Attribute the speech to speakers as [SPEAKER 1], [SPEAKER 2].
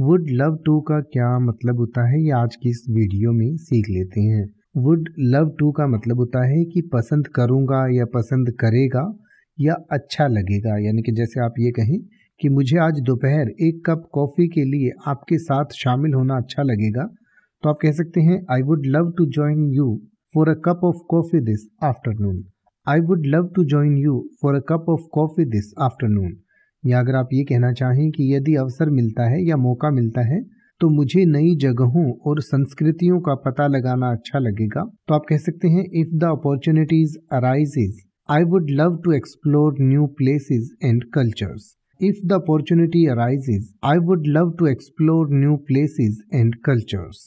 [SPEAKER 1] would love to का क्या मतलब होता है ये आज की इस वीडियो में सीख लेते हैं वुड लव टू का मतलब होता है कि पसंद करूँगा या पसंद करेगा या अच्छा लगेगा यानी कि जैसे आप ये कहें कि मुझे आज दोपहर एक कप कॉफ़ी के लिए आपके साथ शामिल होना अच्छा लगेगा तो आप कह सकते हैं I would love to join you for a cup of coffee this afternoon I would love to join you for a cup of coffee this afternoon या अगर आप ये कहना चाहें कि यदि अवसर मिलता है या मौका मिलता है तो मुझे नई जगहों और संस्कृतियों का पता लगाना अच्छा लगेगा तो आप कह सकते हैं if the opportunities arises I would love to explore new places and cultures if the opportunity arises I would love to explore new places and cultures